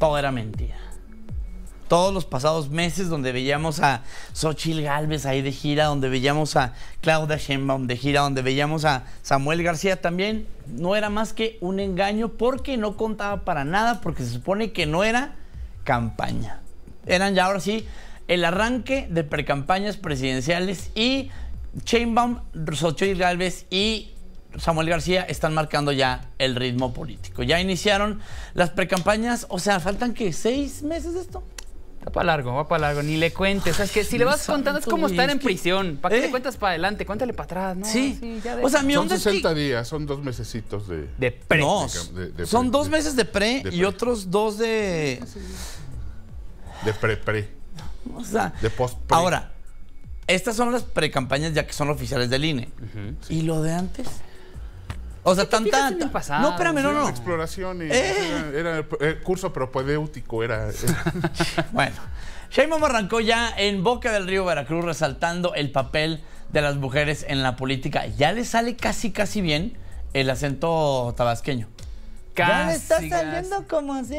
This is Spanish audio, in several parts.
todo era mentira. Todos los pasados meses donde veíamos a Xochitl Galvez ahí de gira, donde veíamos a Claudia Sheinbaum de gira, donde veíamos a Samuel García también, no era más que un engaño porque no contaba para nada, porque se supone que no era campaña. Eran ya ahora sí el arranque de precampañas presidenciales y Sheinbaum, Xochitl Galvez y Samuel García están marcando ya el ritmo político. Ya iniciaron las precampañas, o sea, faltan que seis meses de esto. Va para largo, va para largo, ni le cuentes. o sea, es que si le vas contando es como estar en prisión. ¿Para qué ¿Eh? le cuentas para adelante? Cuéntale para atrás, ¿no? Sí. ya O sea, mi Son 60 días, son dos mesecitos de... De pre. son dos meses de pre, y otros dos de... De pre-pre. O sea... De post-pre. Ahora, estas son las precampañas ya que son oficiales del INE. ¿Y lo de antes? O sea, tan No, espérame, no, no. Exploración y eh. era, el curso propedéutico, era. bueno. arrancó ya en Boca del Río Veracruz resaltando el papel de las mujeres en la política. Ya le sale casi, casi bien el acento tabasqueño. ya está saliendo como así.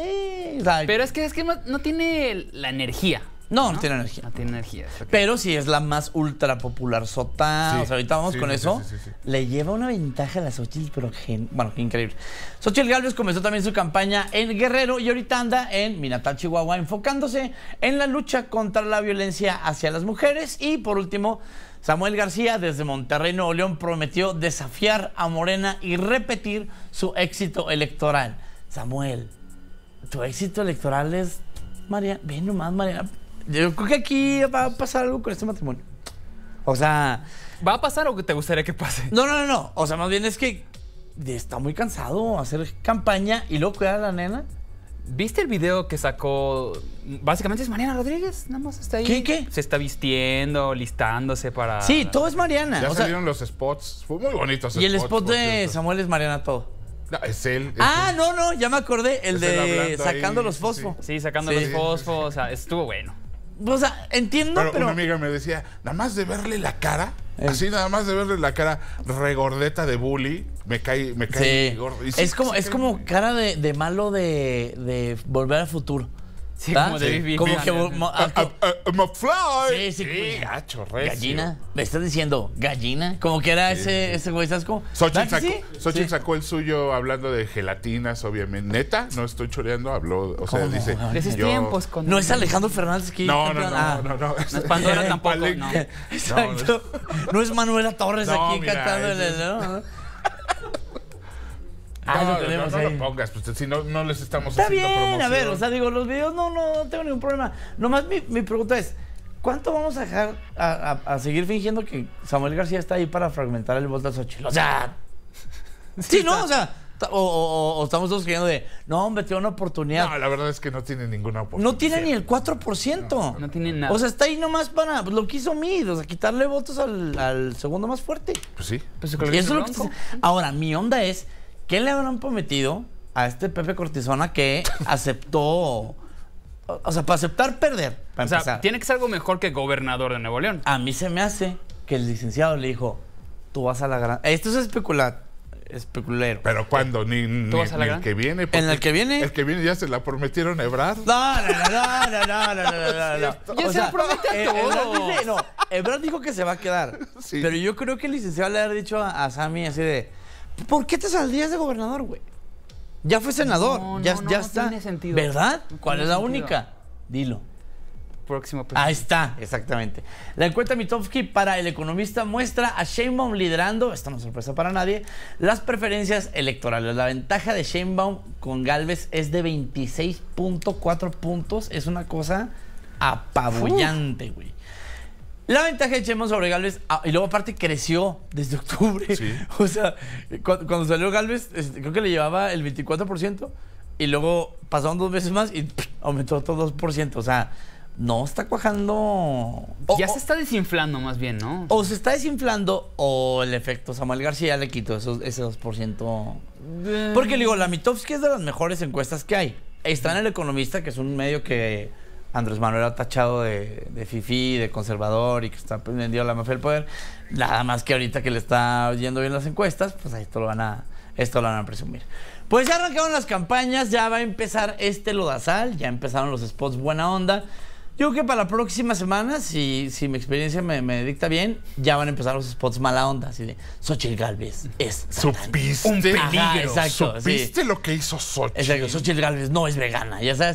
Pero es que, es que no tiene la energía. No, no, tiene energía. No tiene energía. Pero si es la más ultra popular sota. Sí, o sea, ahorita vamos con eso. Le lleva una ventaja a la Xochitl, pero bueno, bueno, increíble. Xochitl Gálvez comenzó también su campaña en Guerrero y ahorita anda en Minatal, Chihuahua, enfocándose en la lucha contra la violencia hacia las mujeres. Y por último, Samuel García desde Monterrey, Nuevo León, prometió desafiar a Morena y repetir su éxito electoral. Samuel, tu éxito electoral es María, ven nomás, Mariana yo creo que aquí va a pasar algo con este matrimonio. O sea. ¿Va a pasar o te gustaría que pase? No, no, no, O sea, más bien es que está muy cansado hacer campaña y luego cuidar a la nena. ¿Viste el video que sacó? Básicamente es Mariana Rodríguez, nada más está ahí. ¿Qué, qué? Se está vistiendo, listándose para... Sí, todo es Mariana. Ya salieron los spots, fue muy bonito Y el spot, de Samuel es Mariana todo. es él. ah, no, no, ya me acordé, el de sacando los fosfos. Sí. sacando los fosfos, o sea, estuvo bueno. O sea, entiendo, pero, Una amiga me decía, nada más de verle la cara, eh. así nada más de verle la cara regordeta de bully, me cae, me es como, es como cara de, malo de volver al futuro. Sí, como de Como que... McFly. Sí, sí, sí pues. gacho, Gallina. ¿Me estás diciendo gallina? Como que era ese, ese güey, ¿sabes cómo? Xochitl sacó, el suyo hablando de gelatinas, obviamente. Neta, no estoy choreando, habló, o sea, dice... Esos tiempos con... No es Alejandro Fernández que... No, no, no, ah, no, no, no. es Pandora tampoco, no. Exacto. No es Manuela Torres aquí cantando... Ah, no, pues, si no, les estamos Está bien, a ver, o sea, digo, los videos no, no, tengo ningún problema. Nomás mi, mi pregunta es, ¿cuánto vamos a dejar a, seguir fingiendo que Samuel García está ahí para fragmentar el voto de Xochitl? O sea, sí, ¿no? O sea, o, estamos todos creyendo de, no, hombre, tiene una oportunidad. No, la verdad es que no tiene ninguna oportunidad. No tiene ni el 4%. No, tiene nada. O sea, está ahí nomás para pues, lo que hizo Mid, o sea, quitarle votos al, segundo más fuerte. Pues sí. Pues eso es lo que Ahora, mi onda es, ¿Quién le habrán prometido a este Pepe Cortisona que aceptó? O sea, para aceptar perder. o sea, tiene que ser algo mejor que gobernador de Nuevo León. A mí se me hace que el licenciado le dijo, tú vas a la gran... Esto es especular, especulero. ¿Pero cuando ¿Ni, el que viene? ¿En el que viene? El que viene ya se la prometieron a Ebrard. No, no, no, no, no, no, no, no. Ya se promete a Ebrard dijo que se va a quedar. Pero yo creo que el licenciado le ha dicho a, a Sammy así de ¿Por qué te saldrías de gobernador, güey? Ya fue senador, ya, no, no, está. Tiene sentido. ¿Verdad? ¿Cuál es la única? Dilo. Próximo Ahí está, exactamente. La encuesta Mitofsky para el economista muestra a Sheinbaum liderando, esto no es sorpresa para nadie, las preferencias electorales. La ventaja de Sheinbaum con Galvez es de 26.4 puntos. Es una cosa apabullante, güey. La ventaja de Chema sobre Galvez, ah, y luego aparte creció desde octubre. O sea, cuando, salió Galvez, creo que le llevaba el 24%, y luego pasaron dos veces más y aumentó otro 2%. O sea, no está cuajando. ya se está desinflando más bien, ¿no? O se está desinflando o el efecto Samuel García le quitó esos, ese 2%. Eh. Porque digo, la Mitofsky es de las mejores encuestas que hay. Está en El Economista, que es un medio que Andrés Manuel ha tachado de, fifi, fifí, de conservador y que está vendido la mafia del poder. Nada más que ahorita que le está yendo bien las encuestas, pues esto lo van a, esto lo van a presumir. Pues ya arrancaron las campañas, ya va a empezar este lodazal, ya empezaron los spots buena onda. Yo creo que para la próxima semana, si, si mi experiencia me, dicta bien, ya van a empezar los spots mala onda. Así de, Xochitl Galvez es un peligro. lo que hizo Xochitl. Exacto, Xochitl Galvez no es vegana, ya sabes.